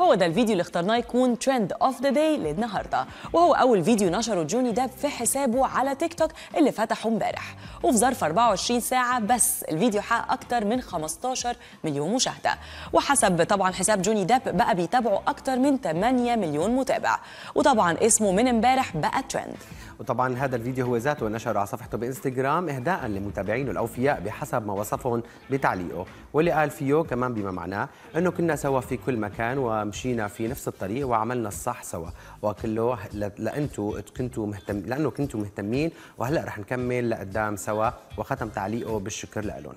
هو ده الفيديو اللي اخترناه يكون ترند اوف ذا داي للنهارده وهو اول فيديو نشره جوني داب في حسابه على تيك توك اللي فتحه امبارح وفي ظرف 24 ساعه بس الفيديو حقق اكتر من 15 مليون مشاهده وحسب طبعا حساب جوني داب بقى بيتابعه اكتر من 8 مليون متابع وطبعا اسمه من امبارح بقى ترند وطبعا هذا الفيديو هو ذاته نشره على صفحته بانستغرام اهداء لمتابعينه الاوفياء بحسب ما وصفهم بتعليقه واللي قال فيه كمان بما معناه انه كنا سوا في كل مكان ومشينا في نفس الطريق وعملنا الصح سوا وكله لانتوا كنتوا مهتم لانه كنتوا مهتمين وهلا رح نكمل لقدام سوا وختم تعليقه بالشكر لهم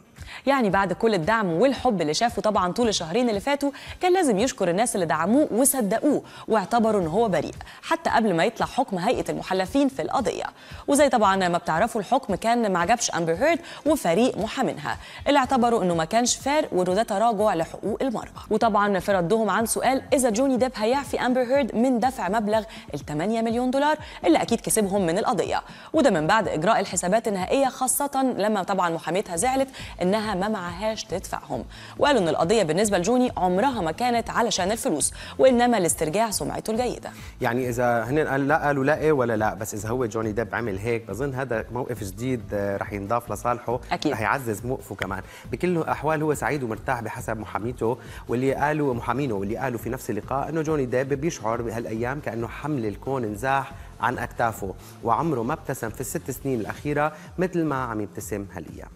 يعني بعد كل الدعم والحب اللي شافه طبعا طول الشهرين اللي فاتوا كان لازم يشكر الناس اللي دعموه وصدقوه واعتبروا ان هو بريء حتى قبل ما يطلع حكم هيئه المحلفين في القضيه وزي طبعا ما بتعرفوا الحكم كان ما عجبش امبر هيرد وفريق محامينها اللي اعتبروا انه ما كانش فار وانه ده تراجع لحقوق المرأة وطبعا في ردهم عن سؤال اذا جوني ديب هيعفي امبر هيرد من دفع مبلغ ال 8 مليون دولار اللي اكيد كسبهم من القضيه وده من بعد اجراء الحسابات النهائيه خاصه لما طبعا محاميتها زعلت انها ما معهاش تدفعهم وقالوا ان القضيه بالنسبه لجوني عمرها ما كانت علشان الفلوس وانما لاسترجاع سمعته الجيده يعني اذا هن قال لا قالوا لا ايه ولا لا بس اذا هو هو جوني ديب عمل هيك بظن هذا موقف جديد آه، رح ينضاف لصالحه أكيد. رح يعزز موقفه كمان بكل الاحوال هو سعيد ومرتاح بحسب محاميته واللي قالوا محامينه واللي قالوا في نفس اللقاء انه جوني ديب بيشعر بهالايام كانه حمل الكون انزاح عن اكتافه وعمره ما ابتسم في الست سنين الاخيره مثل ما عم يبتسم هالايام